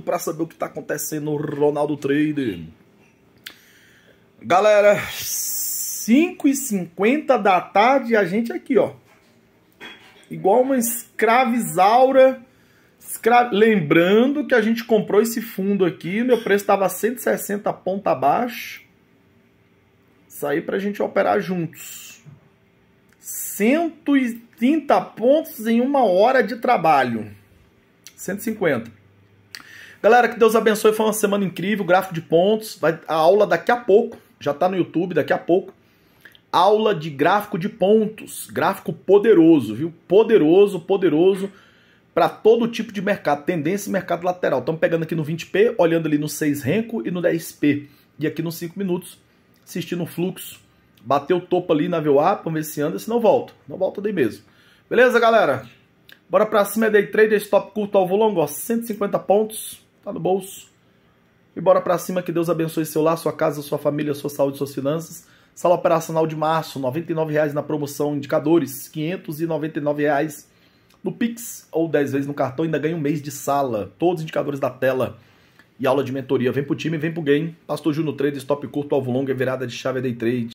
para saber o que está acontecendo no Ronaldo Trader. Galera, 5h50 da tarde a gente aqui, ó. Igual uma escravizaura. Escra... Lembrando que a gente comprou esse fundo aqui, meu preço estava 160 ponta abaixo. Sair para a gente operar juntos. 130 pontos em uma hora de trabalho. 150. Galera, que Deus abençoe. Foi uma semana incrível. Gráfico de pontos. Vai, a aula daqui a pouco. Já está no YouTube daqui a pouco. Aula de gráfico de pontos. Gráfico poderoso, viu? Poderoso, poderoso para todo tipo de mercado, tendência e mercado lateral. Estamos pegando aqui no 20p, olhando ali no 6 renco e no 10p. E aqui nos 5 minutos, assistindo o fluxo. Bateu o topo ali na VWAP, vamos ver se anda, se não volta. Não volta daí mesmo. Beleza, galera? Bora para cima, é day trader, stop curto, ao longo, ó, 150 pontos tá no bolso. E bora para cima, que Deus abençoe seu lar, sua casa, sua família, sua saúde, suas finanças. Sala operacional de março, R$ reais na promoção Indicadores, R$ reais no Pix ou 10 vezes no cartão, ainda ganha um mês de sala, todos os indicadores da tela e aula de mentoria. Vem pro time, vem pro game. Pastor Juno Trade, stop curto, alvo longo, é virada de chave, é day trade.